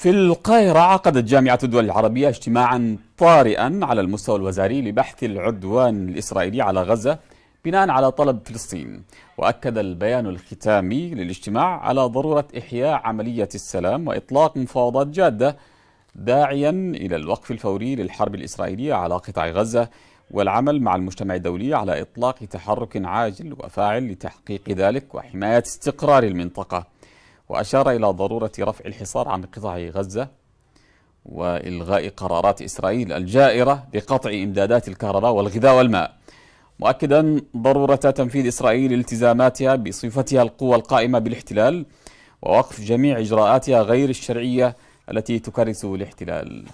في القاهرة عقدت جامعة الدول العربية اجتماعا طارئا على المستوى الوزاري لبحث العدوان الإسرائيلي على غزة بناء على طلب فلسطين وأكد البيان الختامي للاجتماع على ضرورة إحياء عملية السلام وإطلاق مفاوضات جادة داعيا إلى الوقف الفوري للحرب الإسرائيلية على قطاع غزة والعمل مع المجتمع الدولي على إطلاق تحرك عاجل وفاعل لتحقيق ذلك وحماية استقرار المنطقة وأشار إلى ضرورة رفع الحصار عن قطاع غزة وإلغاء قرارات إسرائيل الجائرة بقطع إمدادات الكهرباء والغذاء والماء مؤكدا ضرورة تنفيذ إسرائيل التزاماتها بصفتها القوى القائمة بالاحتلال ووقف جميع إجراءاتها غير الشرعية التي تكرس الاحتلال